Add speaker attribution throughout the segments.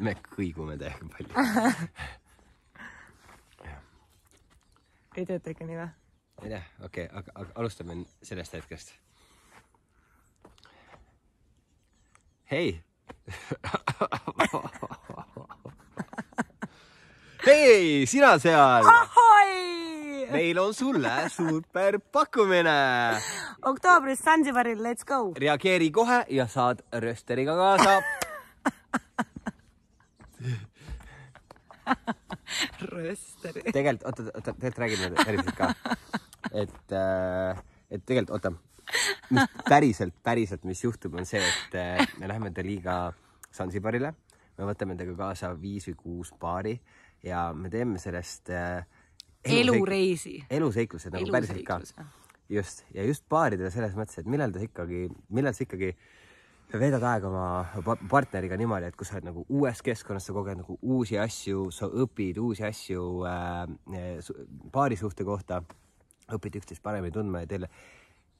Speaker 1: me kõigume täiega palju
Speaker 2: ei tööta ikka nii või?
Speaker 1: ei tea, okei okay,, aga, aga alustame sellest hetkest. hei hei, sina seal! meil on sulle super pakkumine.
Speaker 2: oktoobris Sansibaril, let's go!
Speaker 1: reageeri kohe ja saad rösteriga kaasa rööster. tegelikult, oota, oota, tegelikult räägime päriselt ka. et, äh, et tegelikult, oota, mis päriselt, päriselt, mis juhtub, on see, et äh, me läheme Deliga Sansibarile, me võtame temaga kaasa viis või kuus paari ja me teeme sellest äh, elureisi elu, eluseiklused nagu päriselt ka. just, ja just paaridele selles mõttes, et millal ta ikkagi, millal sa ikkagi veedad aega oma partneriga niimoodi, et kui sa oled nagu uues keskkonnas, sa koged nagu uusi asju, sa õpid uusi asju äh, äh paarisuhte kohta, õpid üksteist paremini tundma ja teil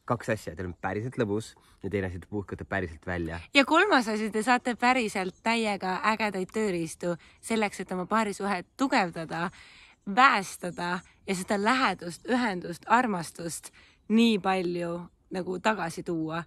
Speaker 1: kaks asja, teil on päriselt lõbus ja teine asi, te puhkate päriselt välja.
Speaker 2: ja kolmas asi, te saate päriselt täiega ägedaid tööriistu selleks, et oma paarisuhet tugevdada, väestada ja seda lähedust, ühendust, armastust nii palju nagu tagasi tuua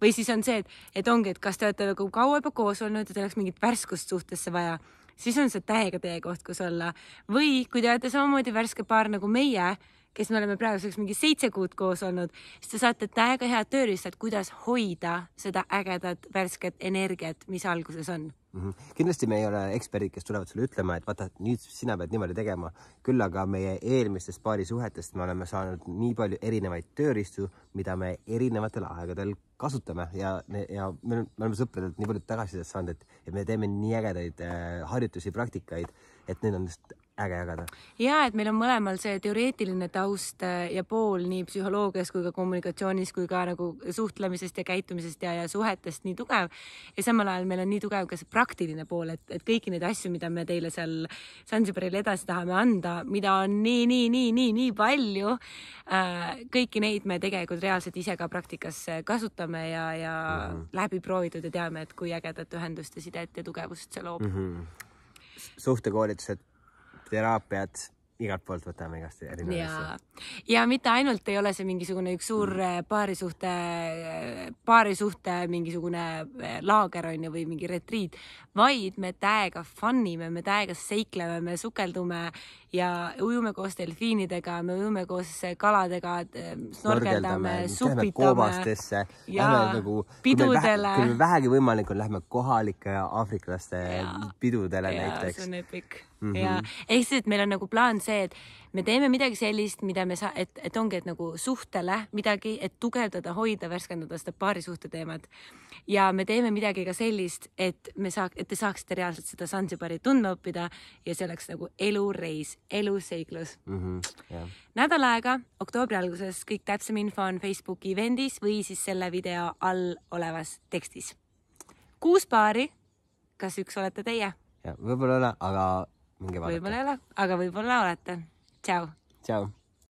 Speaker 2: või siis on see, et, et ongi, et kas te olete nagu kaua juba koos olnud ja teil oleks mingit värskust suhtesse vaja, siis on see täiega teie koht, kus olla. või kui te olete samamoodi värske paar nagu meie, kes me oleme praeguseks mingi seitse kuud koos olnud, siis te saate täiega head tööriistad, kuidas hoida seda ägedat värsket energiat, mis alguses on
Speaker 1: mm. -hmm. kindlasti me ei ole eksperdid, kes tulevad sulle ütlema, et vaata, nüüd sina pead niimoodi tegema. küll aga meie eelmistest paari suhetest me oleme saanud nii palju erinevaid tööriistu, mida me erinevatel aegadel kasutame ja, ja me, me oleme sõpradelt nii palju tagasisidet saanud, et, et me teeme nii ägedaid äh, harjutusi, praktikaid, et need on lihtsalt äge jagada.
Speaker 2: ja et meil on mõlemal see teoreetiline taust äh, ja pool nii psühholoogias kui ka kommunikatsioonis kui ka nagu suhtlemisest ja käitumisest ja, ja suhetest nii tugev. ja samal ajal meil on nii tugev ka see praktiline pool, et, et kõiki neid asju, mida me teile seal Sansibaril edasi tahame anda, mida on nii, nii, nii, nii, nii palju äh,. kõiki neid me tegelikult reaalselt ise ka praktikas äh, kasutame ja, ja mm -hmm. läbi proovitud ja teame, et kui ägedat ühendust ja sidet ja tugevust see loob mm.
Speaker 1: -hmm suhtekoolitused there are pets. igalt poolt võtame igast erinevaid
Speaker 2: asju. ja mitte ainult ei ole see mingisugune üks suur mm. Äh, paarisuhte, äh, paarisuhte mingisugune äh, laager on ju või mingi retriit, vaid me täiega fun ime, me täiega seikleme, me sukeldume ja ujume koos delfiinidega, me ujume koos kaladega, snorgeldame, supitame.
Speaker 1: ja nagu, pidudele. kui me vähegi võimalik on, lähme kohalike aafriklaste pidudele ja, näiteks. see on epic mm -hmm. ja
Speaker 2: ehk siis, et meil on nagu plaan see, see, et me teeme midagi sellist, mida me saa-, et, et ongi, et nagu suhtele midagi, et tugevdada, hoida, värskendada seda paarisuhte teemat. ja me teeme midagi ka sellist, et me saa-, et te saaksite reaalselt seda Sansibari tundma õppida ja see oleks nagu elureis, eluseiklus mm. -hmm, yeah. nädal aega, oktoobri alguses, kõik täpsem info on Facebooki event'is või siis selle video all olevas tekstis. kuus paari, kas üks olete teie?
Speaker 1: jah, võib-olla, aga minge vaadake.
Speaker 2: võib-olla ei ole, aga võib-olla olete. tšau.
Speaker 1: tšau